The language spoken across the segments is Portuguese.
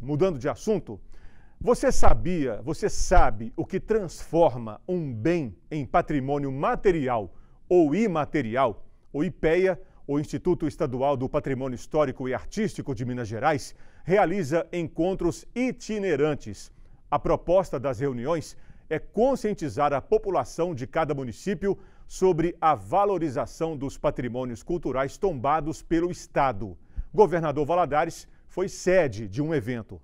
mudando de assunto, você sabia, você sabe o que transforma um bem em patrimônio material ou imaterial? O IPEA, o Instituto Estadual do Patrimônio Histórico e Artístico de Minas Gerais, realiza encontros itinerantes. A proposta das reuniões é conscientizar a população de cada município sobre a valorização dos patrimônios culturais tombados pelo Estado. Governador Valadares foi sede de um evento.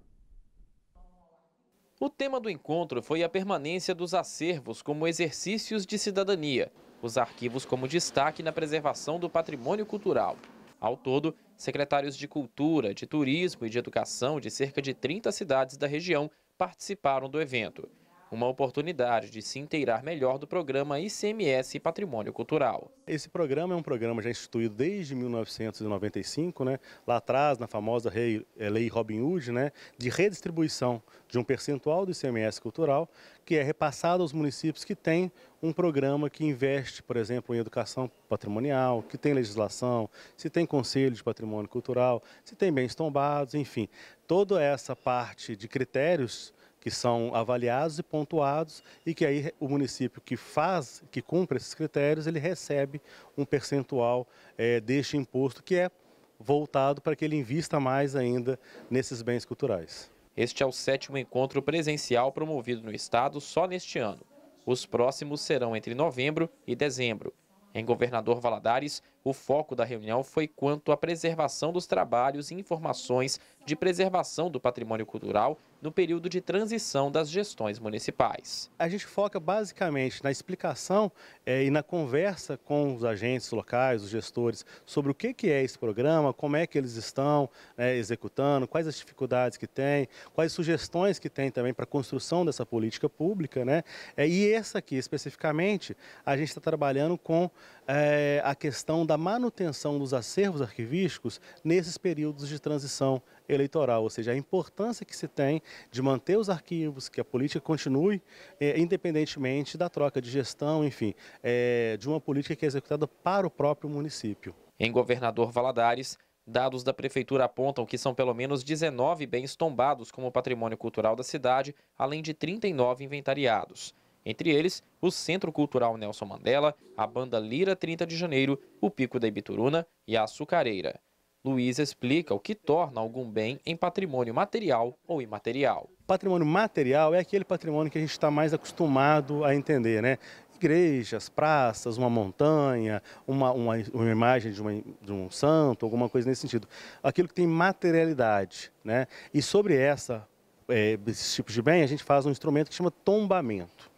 O tema do encontro foi a permanência dos acervos como exercícios de cidadania, os arquivos como destaque na preservação do patrimônio cultural. Ao todo, secretários de Cultura, de Turismo e de Educação de cerca de 30 cidades da região participaram do evento uma oportunidade de se inteirar melhor do programa ICMS Patrimônio Cultural. Esse programa é um programa já instituído desde 1995, né? lá atrás, na famosa lei, eh, lei Robin Hood, né? de redistribuição de um percentual do ICMS cultural, que é repassado aos municípios que têm um programa que investe, por exemplo, em educação patrimonial, que tem legislação, se tem conselho de patrimônio cultural, se tem bens tombados, enfim. Toda essa parte de critérios que são avaliados e pontuados e que aí o município que faz, que cumpre esses critérios, ele recebe um percentual é, deste imposto que é voltado para que ele invista mais ainda nesses bens culturais. Este é o sétimo encontro presencial promovido no estado só neste ano. Os próximos serão entre novembro e dezembro. Em Governador Valadares, o foco da reunião foi quanto à preservação dos trabalhos e informações de preservação do patrimônio cultural no período de transição das gestões municipais. A gente foca basicamente na explicação é, e na conversa com os agentes locais, os gestores, sobre o que, que é esse programa, como é que eles estão né, executando, quais as dificuldades que tem, quais sugestões que tem também para a construção dessa política pública. Né? É, e essa aqui, especificamente, a gente está trabalhando com é, a questão da manutenção dos acervos arquivísticos nesses períodos de transição eleitoral, ou seja, a importância que se tem de manter os arquivos, que a política continue, é, independentemente da troca de gestão, enfim, é, de uma política que é executada para o próprio município. Em Governador Valadares, dados da Prefeitura apontam que são pelo menos 19 bens tombados como patrimônio cultural da cidade, além de 39 inventariados. Entre eles, o Centro Cultural Nelson Mandela, a banda Lira 30 de Janeiro, o Pico da Ibituruna e a Açucareira. Luiz explica o que torna algum bem em patrimônio material ou imaterial. Patrimônio material é aquele patrimônio que a gente está mais acostumado a entender, né? igrejas, praças, uma montanha, uma, uma, uma imagem de, uma, de, um santo, alguma coisa nesse sentido. Aquilo que tem materialidade. Né? E sobre essa, é, eh, esses tipos de bem, a gente faz um instrumento que chama tombamento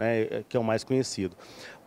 né, é, é, que é o mais conhecido.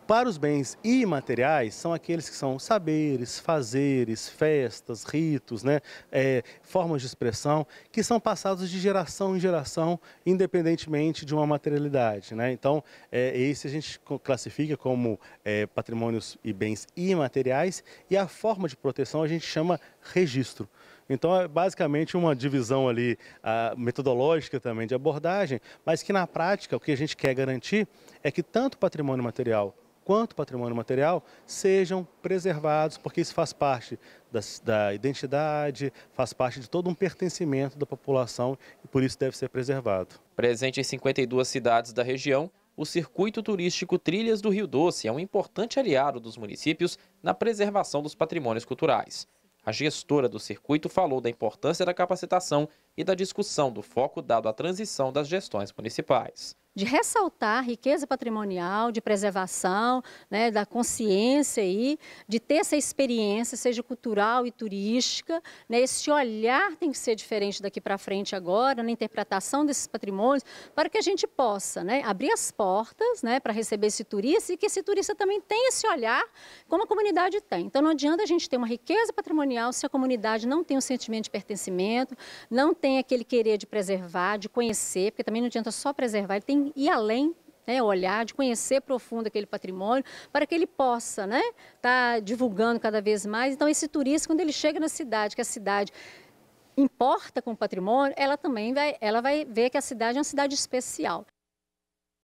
Para os bens imateriais, são aqueles que são saberes, fazeres, festas, ritos, né, é, formas de expressão, que são passados de geração em geração, independentemente de uma materialidade. Né? Então, é, esse a gente classifica como é, patrimônios e bens imateriais, e a forma de proteção a gente chama registro. Então é basicamente uma divisão ali ah, metodológica também de abordagem, mas que na prática o que a gente quer garantir é que tanto o patrimônio material quanto patrimônio material sejam preservados, porque isso faz parte da, da, identidade, faz parte de todo um pertencimento da população e por isso deve ser preservado. Presente em 52 cidades da região, o circuito turístico Trilhas do Rio Doce é um importante aliado dos municípios na preservação dos patrimônios culturais. A gestora do circuito falou da importância da capacitação e da discussão do foco dado à transição das gestões municipais de ressaltar a riqueza patrimonial, de preservação, né, da consciência aí, de ter essa experiência, seja cultural e turística, né, esse olhar tem que ser diferente daqui para frente agora na interpretação desses patrimônios, para que a gente possa, né, abrir as portas, né, para receber esse turista e que esse turista também tenha esse olhar como a comunidade tem. Então não adianta a gente ter uma riqueza patrimonial se a comunidade não tem um sentimento de pertencimento, não tem aquele querer de preservar, de conhecer, porque também não adianta só preservar, ele tem que ir além né, olhar, de conhecer profundo aquele patrimônio, para que ele possa né, tá divulgando cada vez mais. Então, esse turista, quando ele chega na cidade, que a cidade importa com o patrimônio, ela também vai, ela vai ver que a cidade é uma cidade especial.